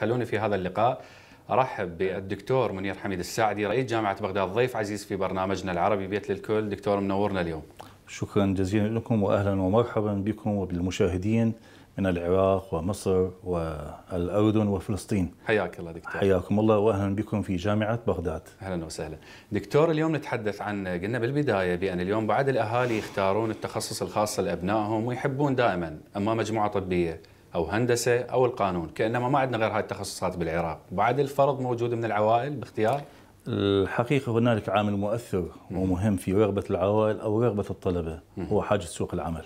خلوني في هذا اللقاء ارحب بالدكتور منير حميد السعدي رئيس جامعه بغداد ضيف عزيز في برنامجنا العربي بيت للكل دكتور منورنا اليوم شكرا جزيلا لكم واهلا ومرحبا بكم وبالمشاهدين من العراق ومصر والاردن وفلسطين حياك الله دكتور حياكم الله واهلا بكم في جامعه بغداد اهلا وسهلا دكتور اليوم نتحدث عن قلنا بالبدايه بان اليوم بعد الاهالي يختارون التخصص الخاص لابنائهم ويحبون دائما اما مجموعه طبيه او هندسه او القانون كانما ما عندنا غير هاي التخصصات بالعراق بعد الفرض موجود من العوائل باختيار الحقيقة هنالك عامل مؤثر ومهم في رغبة العوائل أو رغبة الطلبة هو حاجة سوق العمل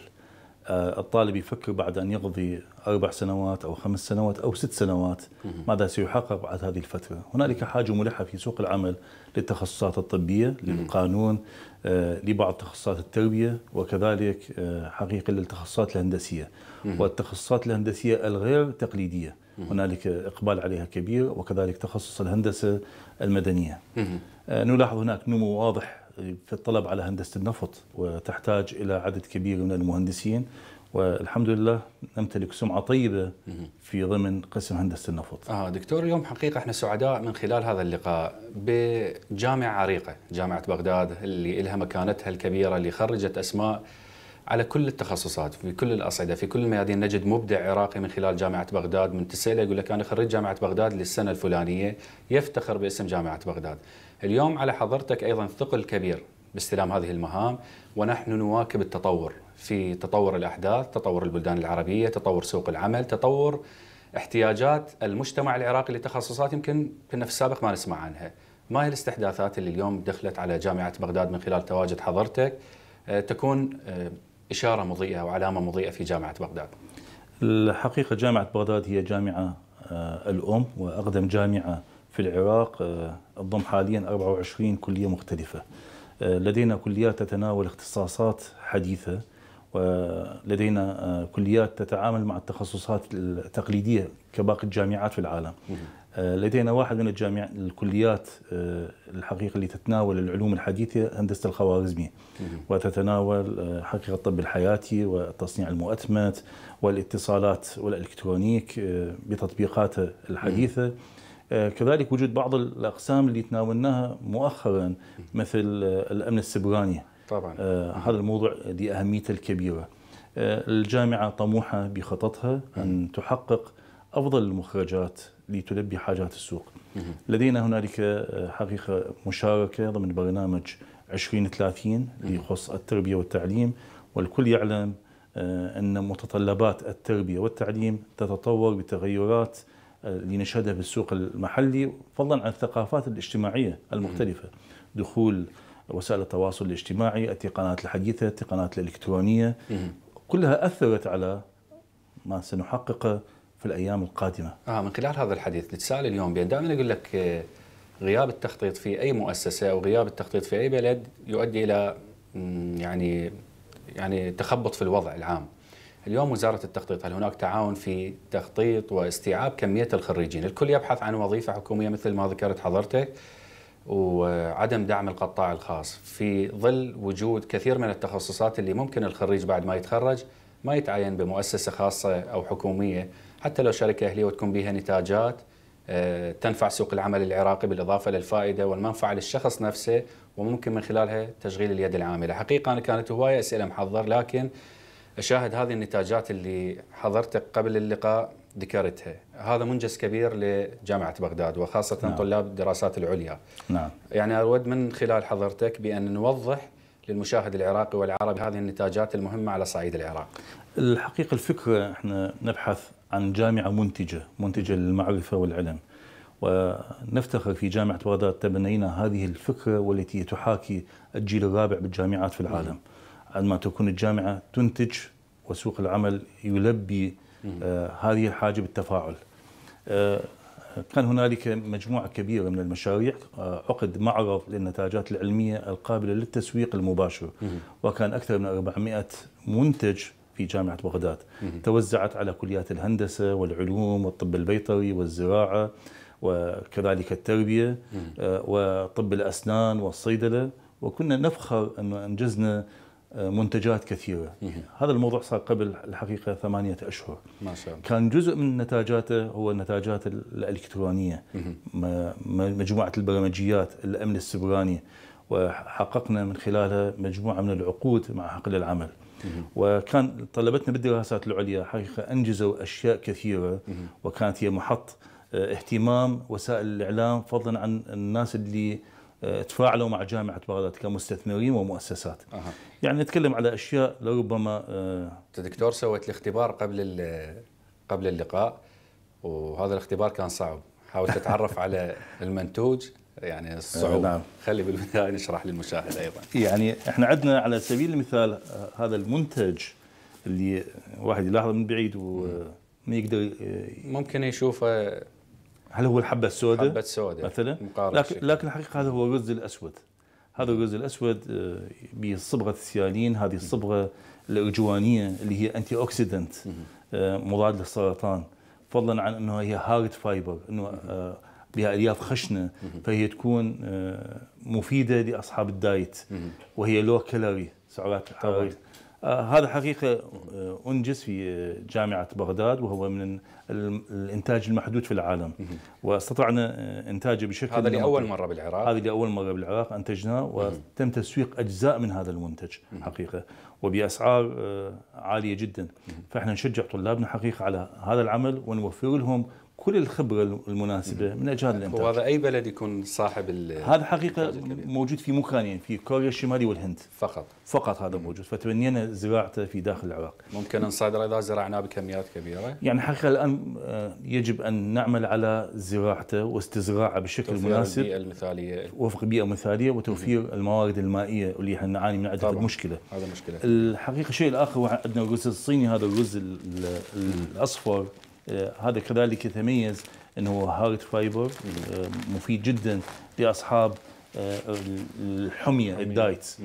آه، الطالب يفكر بعد أن يقضي أربع سنوات أو خمس سنوات أو ست سنوات ماذا سيحقق بعد هذه الفترة هنالك حاجة ملحة في سوق العمل للتخصصات الطبية للقانون آه، لبعض تخصصات التربية وكذلك آه، حقيقة للتخصصات الهندسية والتخصصات الهندسية الغير تقليدية هنالك إقبال عليها كبير وكذلك تخصص الهندسة المدنية نلاحظ هناك نمو واضح في الطلب على هندسة النفط وتحتاج إلى عدد كبير من المهندسين والحمد لله نمتلك سمعه طيبه في ضمن قسم هندسه النفط. اه دكتور اليوم حقيقه احنا سعداء من خلال هذا اللقاء بجامعه عريقه، جامعه بغداد اللي لها مكانتها الكبيره اللي خرجت اسماء على كل التخصصات في كل الاصعده في كل الميادين نجد مبدع عراقي من خلال جامعه بغداد من تساله يقول لك انا خريج جامعه بغداد للسنه الفلانيه يفتخر باسم جامعه بغداد. اليوم على حضرتك أيضا ثقل كبير باستلام هذه المهام ونحن نواكب التطور في تطور الأحداث تطور البلدان العربية تطور سوق العمل تطور احتياجات المجتمع العراقي لتخصصات يمكن كنا في السابق ما نسمع عنها ما هي الاستحداثات اللي اليوم دخلت على جامعة بغداد من خلال تواجد حضرتك آه، تكون آه، إشارة مضيئة وعلامة مضيئة في جامعة بغداد الحقيقة جامعة بغداد هي جامعة آه، الأم وأقدم جامعة في العراق تضم آه، حاليا 24 كلية مختلفة آه، لدينا كليات تتناول اختصاصات حديثة ولدينا آه، كليات تتعامل مع التخصصات التقليدية كباقي الجامعات في العالم لدينا واحد من الجامع الكليات الحقيقة اللي تتناول العلوم الحديثة هندسة الخوارزمية وتتناول حقيقة الطب الحياتي والتصنيع المؤتمت والاتصالات والإلكترونيك بتطبيقاته الحديثة آه، كذلك وجود بعض الاقسام اللي تناولناها مؤخرا مثل آه، الامن السبراني طبعا آه، هذا الموضوع لاهميته الكبيره الجامعه طموحه بخططها ان تحقق افضل المخرجات لتلبي حاجات السوق لدينا هنالك حقيقه مشاركه ضمن برنامج 2030 يخص التربيه والتعليم والكل يعلم ان متطلبات التربيه والتعليم تتطور بتغيرات اللي آه، نشهدها بالسوق المحلي فضلا عن الثقافات الاجتماعية المختلفة دخول وسائل التواصل الاجتماعي التقنيات الحديثة التقنيات الإلكترونية كلها أثرت على ما سنحققه في الأيام القادمة آه من خلال هذا الحديث نتساءل اليوم بين دائما أقول لك آه، غياب التخطيط في أي مؤسسة أو غياب التخطيط في أي بلد يؤدي إلى يعني يعني تخبط في الوضع العام اليوم وزارة التخطيط هل هناك تعاون في تخطيط واستيعاب كمية الخريجين الكل يبحث عن وظيفة حكومية مثل ما ذكرت حضرتك وعدم دعم القطاع الخاص في ظل وجود كثير من التخصصات اللي ممكن الخريج بعد ما يتخرج ما يتعين بمؤسسة خاصة أو حكومية حتى لو شركة أهلية وتكون بها نتاجات آه، تنفع سوق العمل العراقي بالإضافة للفائدة والمنفعة للشخص نفسه وممكن من خلالها تشغيل اليد العاملة حقيقة أنا كانت هواية أسئلة محضر لكن أشاهد هذه النتاجات اللي حضرتك قبل اللقاء ذكرتها هذا منجز كبير لجامعة بغداد وخاصة نعم. طلاب الدراسات العليا نعم. يعني أود من خلال حضرتك بأن نوضح للمشاهد العراقي والعربي هذه النتاجات المهمة على صعيد العراق الحقيقة الفكرة احنا نبحث عن جامعة منتجة منتجة للمعرفة والعلم ونفتخر في جامعة بغداد تبنينا هذه الفكرة والتي تحاكي الجيل الرابع بالجامعات في العالم نعم. عندما تكون الجامعه تنتج وسوق العمل يلبي آه، هذه بالتفاعل آه كان هنالك مجموعه كبيره من المشاريع آه، عقد معرض للنتاجات العلميه القابله للتسويق المباشر وكان اكثر من 400 منتج في جامعه بغداد توزعت على كليات الهندسه والعلوم والطب البيطري والزراعه وكذلك التربيه آه، وطب الاسنان والصيدله وكنا نفخر انه انجزنا منتجات كثيره هذا الموضوع صار قبل الحقيقه ثمانيه اشهر ما شاء الله كان جزء من نتاجاته هو النتاجات الالكترونيه مجموعه البرمجيات الامن السبراني وحققنا من خلالها مجموعه من العقود مع حقل العمل وكان طلبتنا بالدراسات العليا حقيقه انجزوا اشياء كثيره وكانت هي محط آه، اهتمام وسائل الاعلام فضلا عن الناس اللي تفاعلوا مع جامعه بغداد كمستثمرين ومؤسسات. أه. يعني نتكلم على اشياء لربما آه، انت دكتور سويت الاختبار قبل قبل اللقاء وهذا الاختبار كان صعب، حاولت تتعرف على المنتوج يعني الصعوبه نعم. خلي بالبدايه نشرح للمشاهد ايضا. يعني احنا عندنا على سبيل المثال آه، هذا المنتج اللي واحد يلاحظه من بعيد وما آه، يقدر ممكن يشوفه هل هو الحبه السوداء؟ الحبه السوداء مثلا لكن شكل. لكن الحقيقه هذا هو الرز الاسود هذا الرز الاسود بصبغه آه، السيالين هذه الصبغه الارجوانيه اللي هي انتي اوكسيدنت مضاد للسرطان فضلا عن انه هي هارد فايبر انه بها آه، الياف خشنه فهي تكون آه، مفيده لاصحاب الدايت وهي لو كالوري سعرات حراريه آه، هذا حقيقة آه، أنجز في آه، جامعة بغداد وهو من الإنتاج المحدود في العالم واستطعنا إنتاجه بشكل هذا لأول مرة بالعراق هذا لأول مرة بالعراق أنتجناه وتم تسويق أجزاء من هذا المنتج حقيقة وبأسعار عالية جدا فإحنا نشجع طلابنا حقيقة على هذا العمل ونوفر لهم كل الخبره المناسبه من اجهاد الانتاج وهذا اي بلد يكون صاحب هذا حقيقه موجود في مكانين يعني في كوريا الشماليه والهند فقط فقط هذا موجود فتبنينا زراعته في داخل العراق ممكن نصادر اذا زرعناه بكميات كبيره يعني حقيقه الان آه، يجب ان نعمل على زراعته واستزراعه بشكل مناسب البيئه المثاليه وفق بيئه مثاليه وتوفير مم. الموارد المائيه اللي احنا نعاني من عندها مشكله هذا مشكله الحقيقه الشيء الاخر عندنا الرز الصيني هذا الرز الاصفر آه، هذا كذلك يتميز انه هارد فايبر آه، مفيد جدا لاصحاب آه، الحميه الدايتس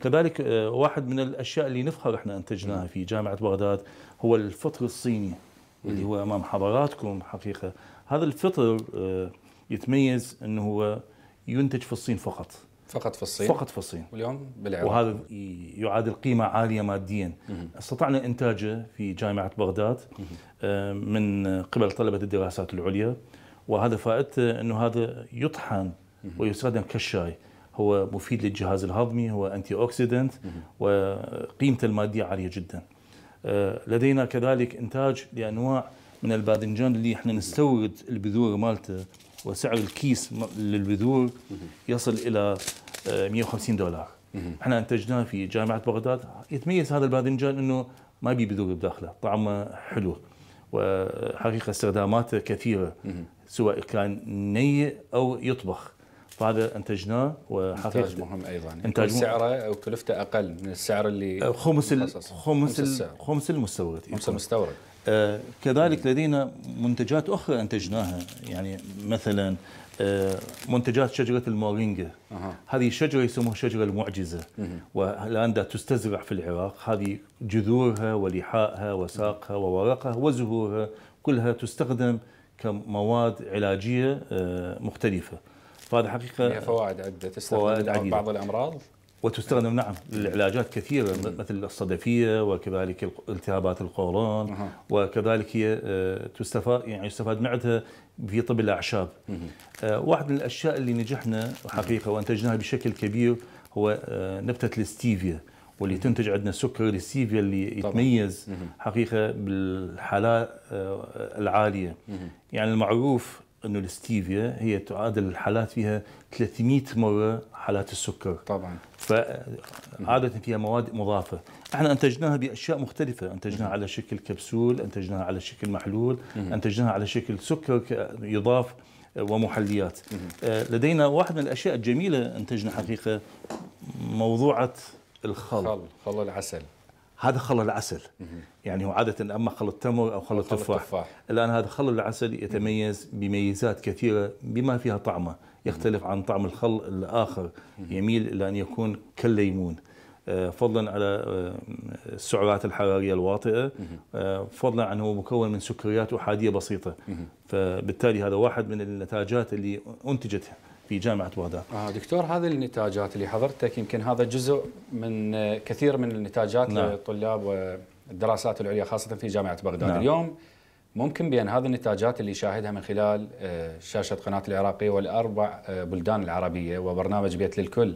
كذلك واحد من الاشياء اللي نفخر احنا انتجناها في جامعه بغداد هو الفطر الصيني اللي هو امام حضراتكم حقيقه هذا الفطر يتميز انه هو ينتج في الصين فقط فقط في الصين فقط في الصين واليوم بالعراق وهذا يعادل قيمة عالية ماديا مم. استطعنا إنتاجه في جامعة بغداد آه، من قبل طلبة الدراسات العليا وهذا فائدته آه، أنه هذا يطحن ويستخدم كالشاي هو مفيد للجهاز الهضمي هو أنتي أوكسيدنت وقيمته المادية عالية جدا آه، لدينا كذلك إنتاج لأنواع من الباذنجان اللي احنا نستورد البذور مالته وسعر الكيس للبذور يصل الى 150 آه، دولار احنا انتجناه في جامعه بغداد يتميز هذا الباذنجان انه ما بي بذور بداخله طعمه حلو وحقيقه استخداماته كثيره سواء كان ني او يطبخ فهذا انتجناه وحقيقه انتاج مهم ايضا يعني انتاج سعره وكلفته اقل من السعر اللي خمس خمس خمس المستورد خمس المستورد آه، كذلك لدينا منتجات أخرى أنتجناها يعني مثلا آه، منتجات شجرة المورينجا أه. هذه الشجره يسموها شجرة المعجزة والآن تستزرع في العراق هذه جذورها ولحائها وساقها وورقها وزهورها كلها تستخدم كمواد علاجية آه، مختلفة فهذا حقيقة فوائد عدة تستخدم بعض الأمراض وتستخدم نعم للعلاجات كثيره مثل الصدفيه وكذلك التهابات القولون وكذلك هي آه، تستفاد يعني يستفاد معدها في طب الاعشاب. آه، واحد من الاشياء اللي نجحنا حقيقه وانتجناها بشكل كبير هو آه، نبته الستيفيا واللي تنتج عندنا سكر الستيفيا اللي يتميز حقيقه بالحالات العاليه. يعني المعروف انه الستيفيا هي تعادل الحالات فيها 300 مره حالات السكر طبعا فعادة فيها مواد مضافة احنا انتجناها باشياء مختلفة انتجناها على شكل كبسول انتجناها على شكل محلول انتجناها على شكل سكر يضاف آه، ومحليات آه، لدينا واحد من الاشياء الجميلة انتجنا حقيقة موضوعة الخل خل العسل هذا خل العسل يعني هو عادة أما خل التمر أو خل التفاح الآن هذا خل العسل يتميز بميزات كثيرة بما فيها طعمه يختلف عن طعم الخل الآخر يميل إلى أن يكون كالليمون آه، فضلا على آه، السعرات الحراريه الواطئه آه، فضلا عن هو مكون من سكريات احاديه بسيطه فبالتالي هذا واحد من النتاجات اللي انتجت في جامعه بغداد. آه دكتور هذه النتاجات اللي حضرتك يمكن هذا جزء من كثير من النتاجات نعم. للطلاب والدراسات العليا خاصه في جامعه بغداد نعم. اليوم ممكن بأن هذه النتاجات اللي يشاهدها من خلال آه، شاشة قناة العراقية والأربع آه، بلدان العربية وبرنامج بيت للكل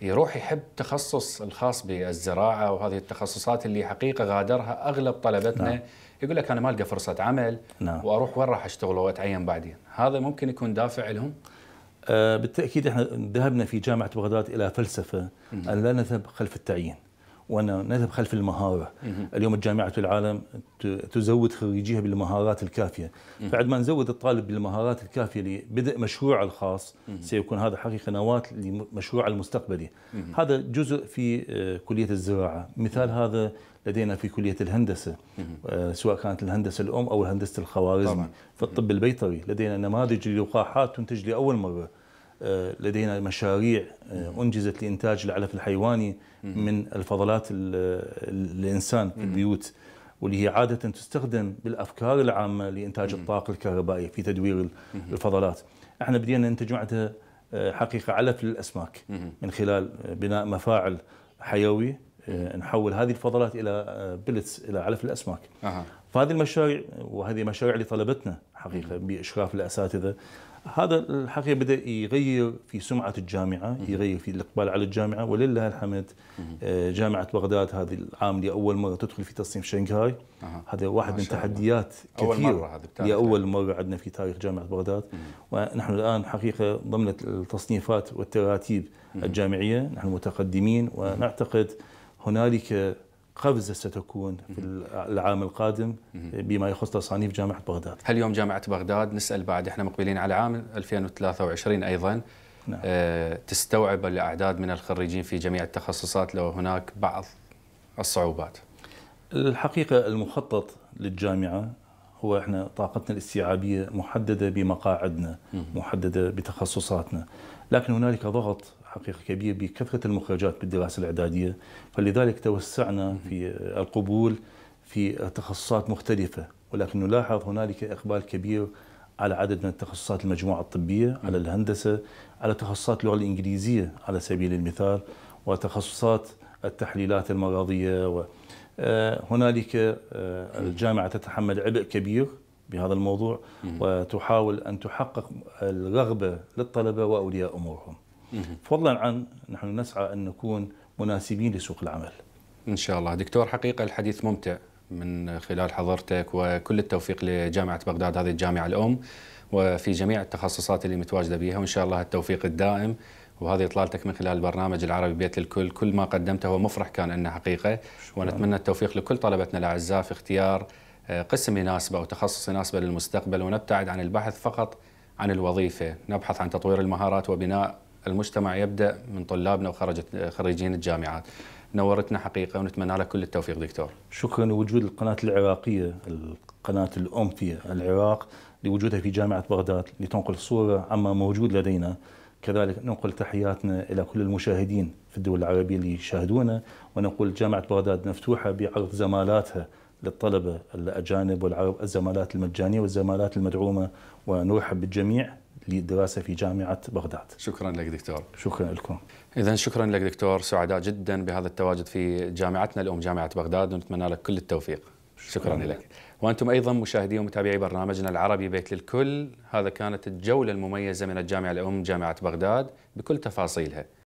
يروح يحب تخصص الخاص بالزراعة وهذه التخصصات اللي حقيقة غادرها أغلب طلبتنا نعم. يقول لك أنا ما ألقى فرصة عمل نعم. وأروح وين راح أشتغل وأتعين بعدين هذا ممكن يكون دافع لهم آه، بالتأكيد احنا ذهبنا في جامعة بغداد إلى فلسفة أن لا نذهب خلف التعيين وأن نذهب خلف المهارة اليوم الجامعة العالم تزود خريجيها بالمهارات الكافية ما نزود الطالب بالمهارات الكافية لبدء مشروعه الخاص سيكون هذا حقيقة نواة لمشروعه المستقبلي هذا جزء في آه، كلية الزراعة مثال هذا لدينا في كلية الهندسة آه، سواء كانت الهندسة الأم أو هندسة الخوارزمي في الطب البيطري لدينا نماذج للقاحات تنتج لأول مرة آه، لدينا مشاريع آه، أنجزت لإنتاج العلف الحيواني من الفضلات الإنسان في البيوت واللي هي عادة تستخدم بالأفكار العامة لإنتاج الطاقة الكهربائية في تدوير الفضلات احنا بدينا ننتج وقتها آه، حقيقة علف للأسماك من خلال بناء مفاعل حيوي نحول هذه الفضلات إلى بلتس إلى علف الأسماك فهذه المشاريع وهذه مشاريع اللي طلبتنا حقيقه باشراف الاساتذه هذا الحقيقه بدا يغير في سمعه الجامعه يغير في الاقبال على الجامعه ولله الحمد آه، جامعه بغداد هذه العام لاول مره تدخل في تصنيف شنغهاي هذا واحد من تحديات كثير مرة لاول مره عندنا في تاريخ جامعه بغداد ونحن الان حقيقه ضمن التصنيفات والتراتيب الجامعيه نحن متقدمين ونعتقد هنالك قفزة ستكون في العام القادم بما يخص تصانيف جامعة بغداد هل يوم جامعة بغداد نسأل بعد احنا مقبلين على عام 2023 أيضا نعم. آه، تستوعب الأعداد من الخريجين في جميع التخصصات لو هناك بعض الصعوبات الحقيقة المخطط للجامعة هو احنا طاقتنا الاستيعابية محددة بمقاعدنا محددة بتخصصاتنا لكن هنالك ضغط حقيقة كبير بكثرة المخرجات بالدراسة الإعدادية فلذلك توسعنا في القبول في تخصصات مختلفة ولكن نلاحظ هنالك إقبال كبير على عدد من التخصصات المجموعة الطبية على الهندسة على تخصصات اللغة الإنجليزية على سبيل المثال وتخصصات التحليلات المرضية و آه، هنالك آه، الجامعة تتحمل عبء كبير بهذا الموضوع وتحاول أن تحقق الرغبة للطلبة وأولياء أمورهم فضلا عن نحن نسعى أن نكون مناسبين لسوق العمل إن شاء الله دكتور حقيقة الحديث ممتع من خلال حضرتك وكل التوفيق لجامعة بغداد هذه الجامعة الأم وفي جميع التخصصات اللي متواجدة بها وإن شاء الله التوفيق الدائم وهذه اطلالتك من خلال البرنامج العربي بيت للكل، كل ما قدمته هو مفرح كان لنا حقيقه ونتمنى التوفيق لكل طلبتنا الاعزاء في اختيار آه، قسم يناسبه او تخصص يناسبه للمستقبل ونبتعد عن البحث فقط عن الوظيفه نبحث عن تطوير المهارات وبناء المجتمع يبدا من طلابنا وخرجت خريجين الجامعات نورتنا حقيقه ونتمنى لك كل التوفيق دكتور شكرا لوجود القناه العراقيه القناه الام في العراق لوجودها في جامعه بغداد لتنقل صوره عما موجود لدينا كذلك ننقل تحياتنا الى كل المشاهدين في الدول العربيه اللي يشاهدونا ونقول جامعه بغداد مفتوحه بعرض زمالاتها للطلبه الاجانب والعرب الزمالات المجانيه والزمالات المدعومه ونرحب بالجميع للدراسه في جامعه بغداد. شكرا لك دكتور. شكرا لكم. اذا شكرا لك دكتور سعداء جدا بهذا التواجد في جامعتنا الام جامعه بغداد ونتمنى لك كل التوفيق. شكرا, شكرا لك. لك. وانتم ايضا مشاهدي ومتابعي برنامجنا العربي بيت للكل، هذا كانت الجوله المميزه من الجامعه الام جامعه بغداد بكل تفاصيلها.